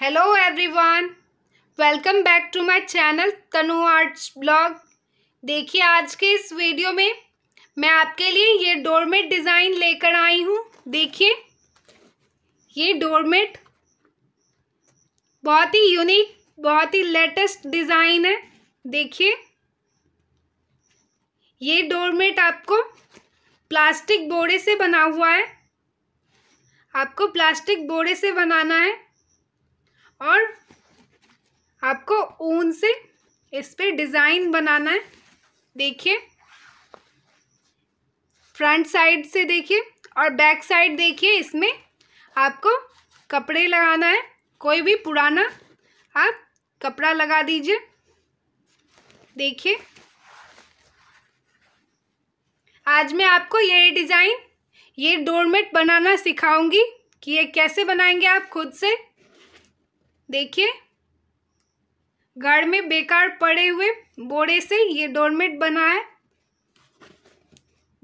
hello everyone welcome back to my channel Tanu arts blog देखिए आज के इस वीडियो में मैं आपके लिए ये डोरमेट डिज़ाइन लेकर आई हूँ देखिए ये डोरमेट बहुत ही यूनिक बहुत ही लेटेस्ट डिज़ाइन है देखिए ये डोरमेट आपको प्लास्टिक बोरे से बना हुआ है आपको प्लास्टिक बोरे से बनाना है और आपको ऊन से इस पर डिज़ाइन बनाना है देखिए फ्रंट साइड से देखिए और बैक साइड देखिए इसमें आपको कपड़े लगाना है कोई भी पुराना आप कपड़ा लगा दीजिए देखिए आज मैं आपको ये डिज़ाइन ये डोरमेट बनाना सिखाऊंगी कि ये कैसे बनाएंगे आप खुद से देखिए घर में बेकार पड़े हुए बोरे से ये डोरमेट बना है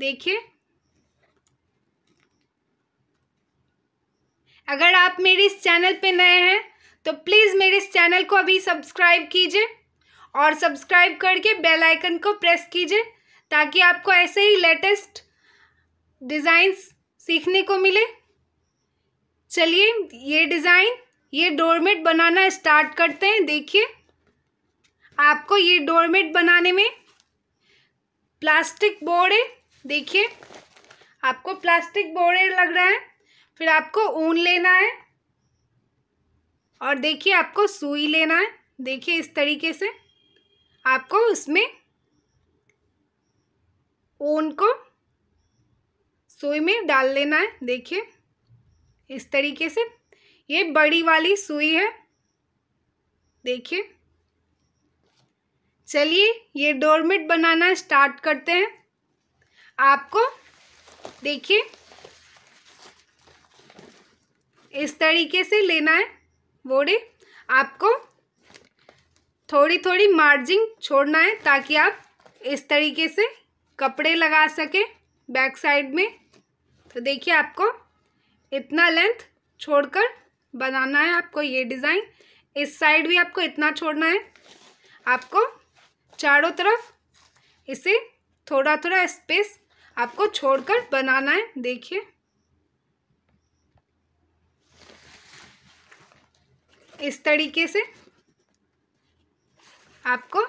देखिए अगर आप मेरे इस चैनल पे नए हैं तो प्लीज़ मेरे इस चैनल को अभी सब्सक्राइब कीजिए और सब्सक्राइब करके बेल आइकन को प्रेस कीजिए ताकि आपको ऐसे ही लेटेस्ट डिज़ाइंस सीखने को मिले चलिए ये डिज़ाइन ये डोरमेट बनाना स्टार्ट करते हैं देखिए आपको ये डोरमेट बनाने में प्लास्टिक बोर्ड देखिए आपको प्लास्टिक बोर्ड लग रहा है फिर आपको ऊन लेना है और देखिए आपको सुई लेना है देखिए इस तरीके से आपको उसमें ऊन को सुई में डाल लेना है देखिए इस तरीके से ये बड़ी वाली सुई है देखिए चलिए ये डोरमेट बनाना स्टार्ट करते हैं आपको देखिए इस तरीके से लेना है बोरे आपको थोड़ी थोड़ी मार्जिन छोड़ना है ताकि आप इस तरीके से कपड़े लगा सकें बैक साइड में तो देखिए आपको इतना लेंथ छोड़कर बनाना है आपको ये डिज़ाइन इस साइड भी आपको इतना छोड़ना है आपको चारों तरफ इसे थोड़ा थोड़ा स्पेस आपको छोड़कर बनाना है देखिए इस तरीके से आपको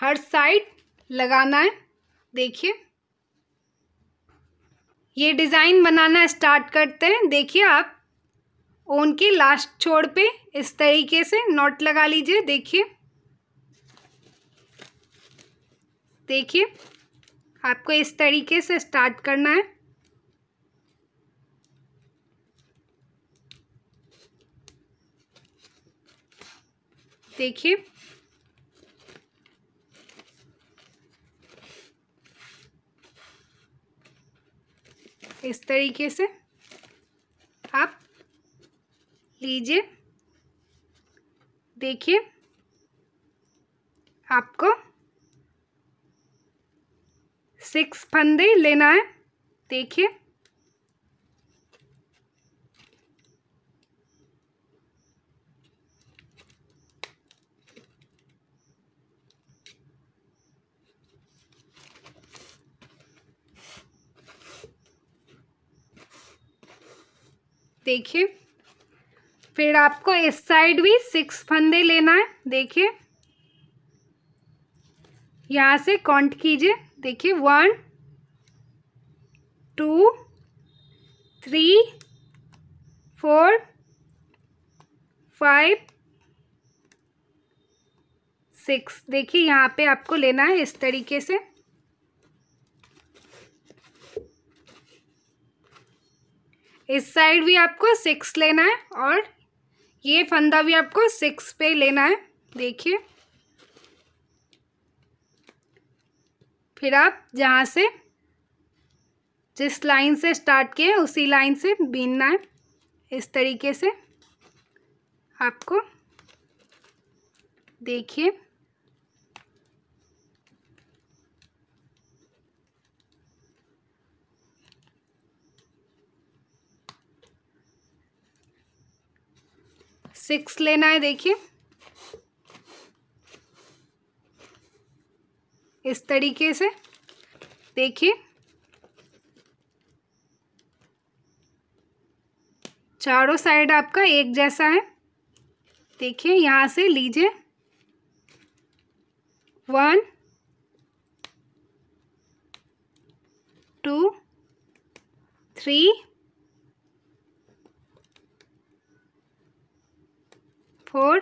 हर साइड लगाना है देखिए ये डिज़ाइन बनाना स्टार्ट करते हैं देखिए आप ओन के लास्ट छोड़ पे इस तरीके से नॉट लगा लीजिए देखिए देखिए आपको इस तरीके से स्टार्ट करना है देखिए इस तरीके से आप लीजिए देखिए आपको सिक्स फंदे लेना है देखिए देखिए फिर आपको इस साइड भी सिक्स फंदे लेना है देखिए यहाँ से काउंट कीजिए देखिए one two three four five six देखिए यहाँ पे आपको लेना है इस तरीके से इस साइड भी आपको सिक्स लेना है और ये फंदा भी आपको सिक्स पे लेना है देखिए फिर आप जहाँ से जिस लाइन से स्टार्ट किए उसी लाइन से बीनना है इस तरीके से आपको देखिए सिक्स लेना है देखिए इस तरीके से देखिए चारों साइड आपका एक जैसा है देखिए यहाँ से लीजिए one two three four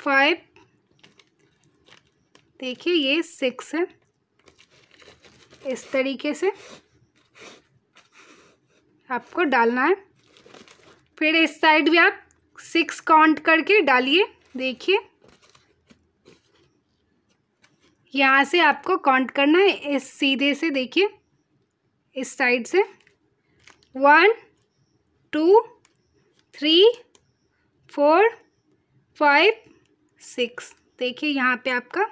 five देखिए ये सिक्स है इस तरीके से आपको डालना है फिर इस साइड भी आप सिक्स काउंट करके डालिए देखिए यहाँ से आपको काउंट करना है इस सीधे से देखिए इस साइड से one two three four five six देखिए यहाँ पे आपका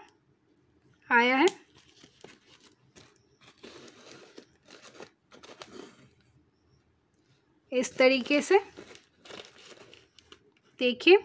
आया है इस तरीके से देखिए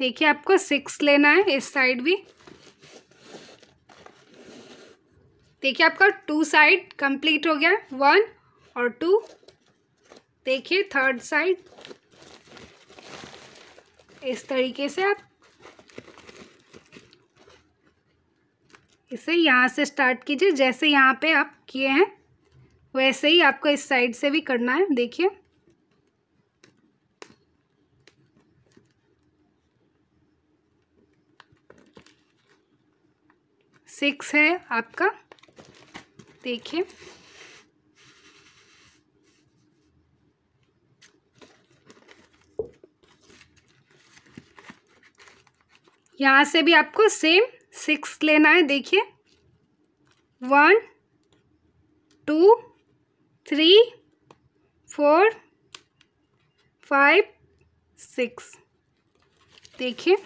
देखिए आपको सिक्स लेना है इस साइड भी देखिए आपका टू साइड कंप्लीट हो गया वन और टू देखिए थर्ड साइड इस तरीके से आप इसे यहाँ से स्टार्ट कीजिए जैसे यहाँ पे आप किए हैं वैसे ही आपको इस साइड से भी करना है देखिए सिक्स है आपका देखिए यहाँ से भी आपको सेम सिक्स लेना है देखिए one two three four five six देखिए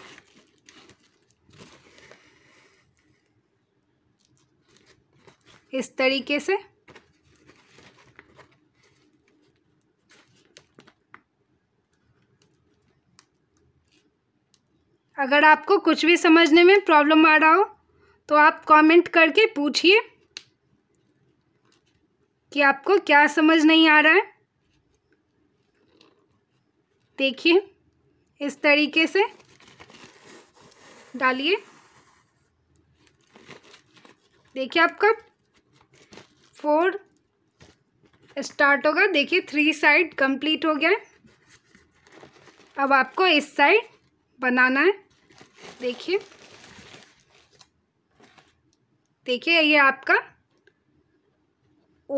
इस तरीके से अगर आपको कुछ भी समझने में प्रॉब्लम आ रहा हो तो आप कमेंट करके पूछिए कि आपको क्या समझ नहीं आ रहा है देखिए इस तरीके से डालिए देखिए आपका फोर स्टार्ट होगा देखिए थ्री साइड कंप्लीट हो गया है अब आपको इस साइड बनाना है देखिए देखिए ये आपका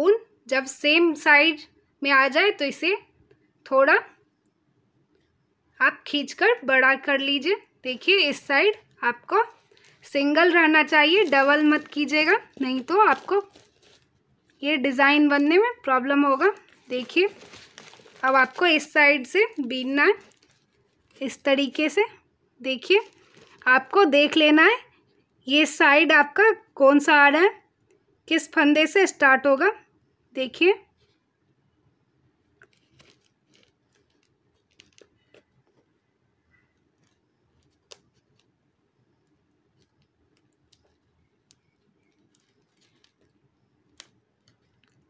ऊन जब सेम साइड में आ जाए तो इसे थोड़ा आप खींचकर बड़ा कर लीजिए देखिए इस साइड आपको सिंगल रहना चाहिए डबल मत कीजिएगा नहीं तो आपको ये डिज़ाइन बनने में प्रॉब्लम होगा देखिए अब आपको इस साइड से बीनना है इस तरीके से देखिए आपको देख लेना है ये साइड आपका कौन सा आ रहा है किस फंदे से स्टार्ट होगा देखिए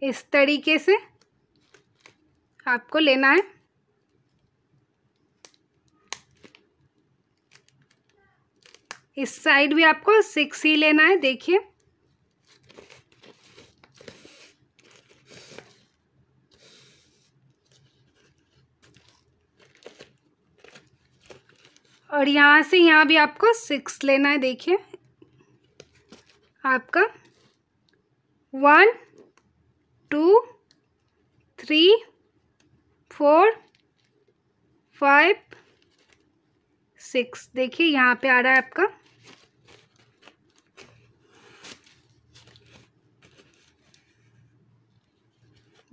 इस तरीके से आपको लेना है इस साइड भी आपको सिक्स ही लेना है देखिए और यहाँ से यहाँ भी आपको सिक्स लेना है देखिए आपका one two three four five six देखिए यहाँ पे आ रहा है आपका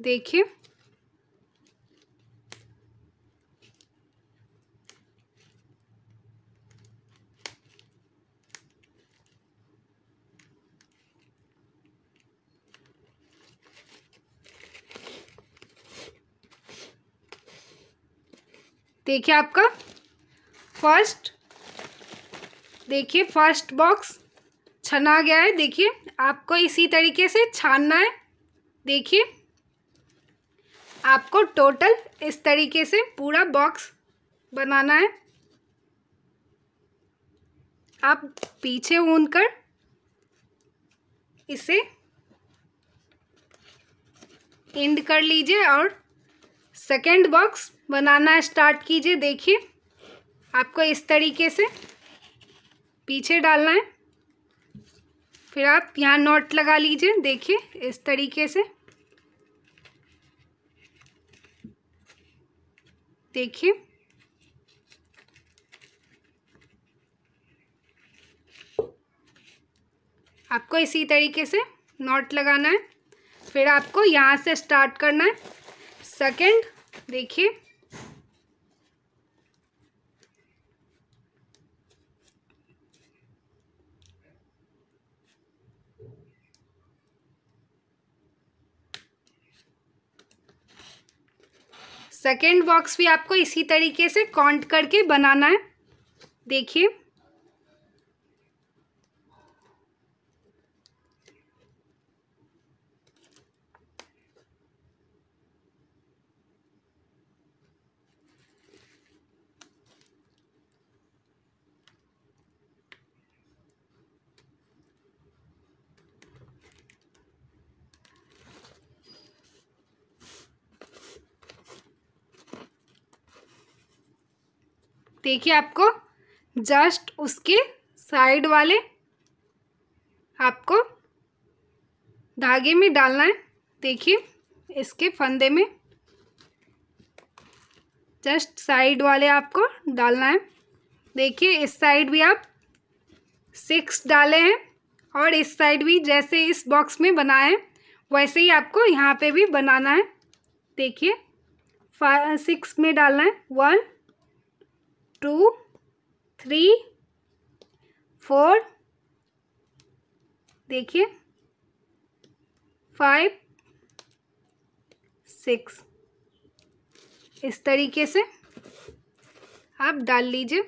देखिए देखिए आपका फर्स्ट देखिए फर्स्ट बॉक्स छना गया है देखिए आपको इसी तरीके से छानना है देखिए आपको टोटल इस तरीके से पूरा बॉक्स बनाना है आप पीछे ऊन कर इसे एंड कर लीजिए और सेकेंड बॉक्स बनाना स्टार्ट कीजिए देखिए आपको इस तरीके से पीछे डालना है फिर आप यहाँ नॉट लगा लीजिए देखिए इस तरीके से देखिए आपको इसी तरीके से नॉट लगाना है फिर आपको यहाँ से स्टार्ट करना है सेकेंड देखिए सेकेंड बॉक्स भी आपको इसी तरीके से काउंट करके बनाना है देखिए देखिए आपको जस्ट उसके साइड वाले आपको धागे में डालना है देखिए इसके फंदे में जस्ट साइड वाले आपको डालना है देखिए इस साइड भी आप सिक्स डाले हैं और इस साइड भी जैसे इस बॉक्स में बनाए हैं वैसे ही आपको यहाँ पे भी बनाना है देखिए सिक्स में डालना है वन टू थ्री फोर देखिए फाइव सिक्स इस तरीके से आप डाल लीजिए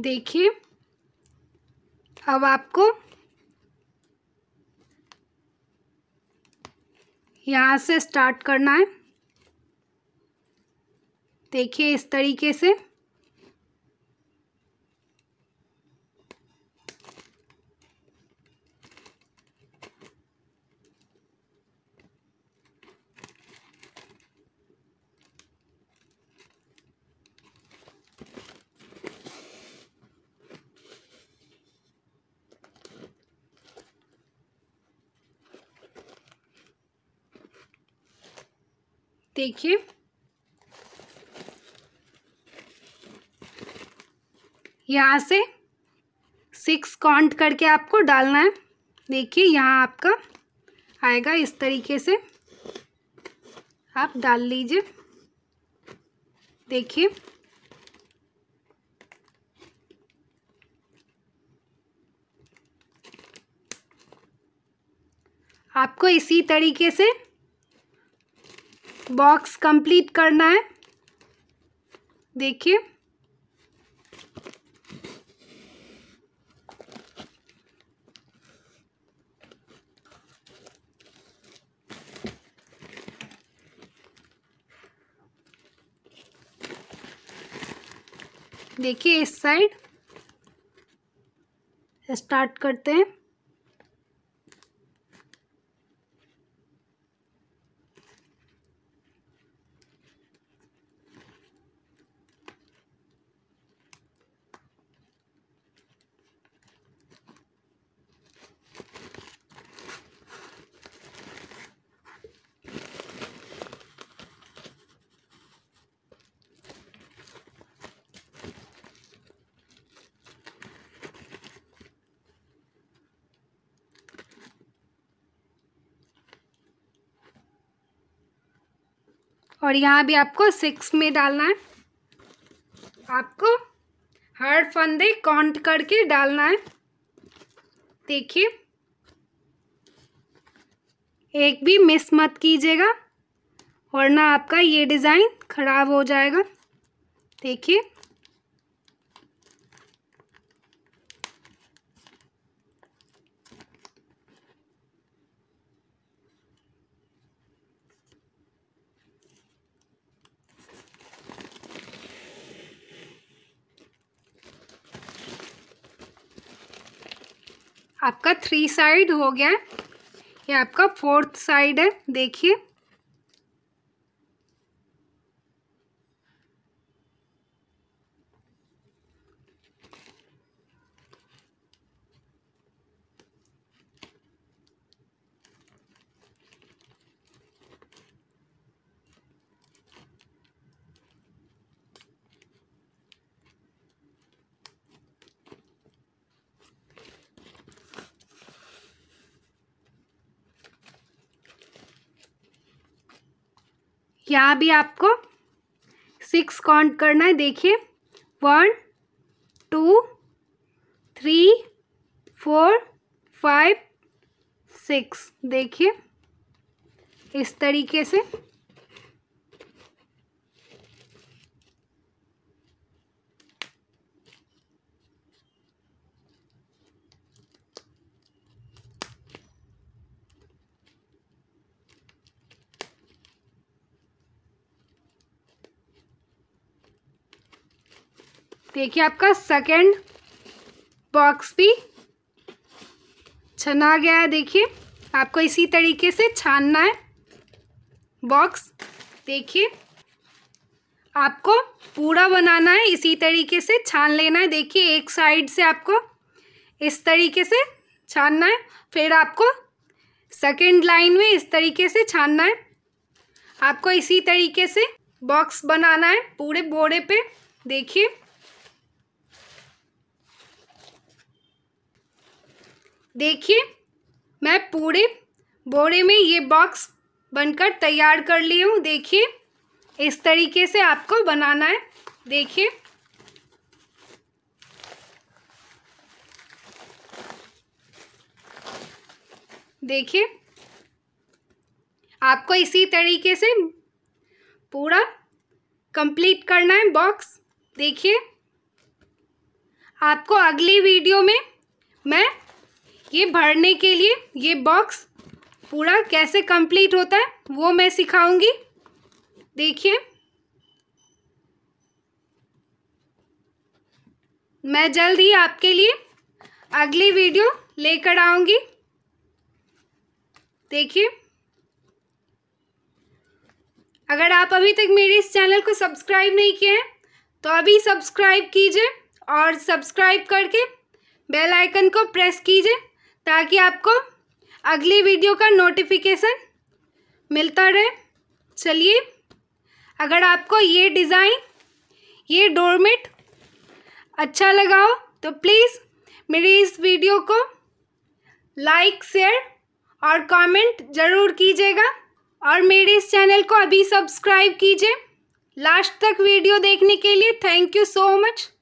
देखिए अब आपको यहाँ से स्टार्ट करना है देखिए इस तरीके से देखिए यहाँ से सिक्स काउंट करके आपको डालना है देखिए यहाँ आपका आएगा इस तरीके से आप डाल लीजिए देखिए आपको इसी तरीके से बॉक्स कंप्लीट करना है देखिए देखिए इस साइड स्टार्ट करते हैं और यहाँ भी आपको सिक्स में डालना है आपको हर फंदे काउंट करके डालना है देखिए एक भी मिस मत कीजिएगा वरना आपका ये डिज़ाइन ख़राब हो जाएगा देखिए आपका थ्री साइड हो गया है ये आपका फोर्थ साइड है देखिए यहाँ भी आपको सिक्स काउंट करना है देखिए one two three four five six देखिए इस तरीके से देखिए आपका सेकंड बॉक्स भी छना गया है देखिए आपको इसी तरीके से छानना है बॉक्स देखिए आपको पूरा बनाना है इसी तरीके से छान लेना है देखिए एक साइड से आपको इस तरीके से छानना है फिर आपको सेकंड लाइन में इस तरीके से छानना है आपको इसी तरीके से बॉक्स बनाना है पूरे बोरे पे देखिए देखिए मैं पूरे बोरे में ये बॉक्स बनकर तैयार कर ली हूँ देखिए इस तरीके से आपको बनाना है देखिए देखिए आपको इसी तरीके से पूरा कंप्लीट करना है बॉक्स देखिए आपको अगली वीडियो में मैं ये भरने के लिए ये बॉक्स पूरा कैसे कंप्लीट होता है वो मैं सिखाऊंगी देखिए मैं जल्द ही आपके लिए अगली वीडियो लेकर आऊंगी देखिए अगर आप अभी तक मेरे इस चैनल को सब्सक्राइब नहीं किए हैं तो अभी सब्सक्राइब कीजिए और सब्सक्राइब करके बेल आइकन को प्रेस कीजिए ताकि आपको अगली वीडियो का नोटिफिकेशन मिलता रहे चलिए अगर आपको ये डिज़ाइन ये डोरमेट अच्छा लगा हो तो प्लीज़ मेरी इस वीडियो को लाइक शेयर और कमेंट ज़रूर कीजिएगा और मेरे इस चैनल को अभी सब्सक्राइब कीजिए लास्ट तक वीडियो देखने के लिए थैंक यू सो मच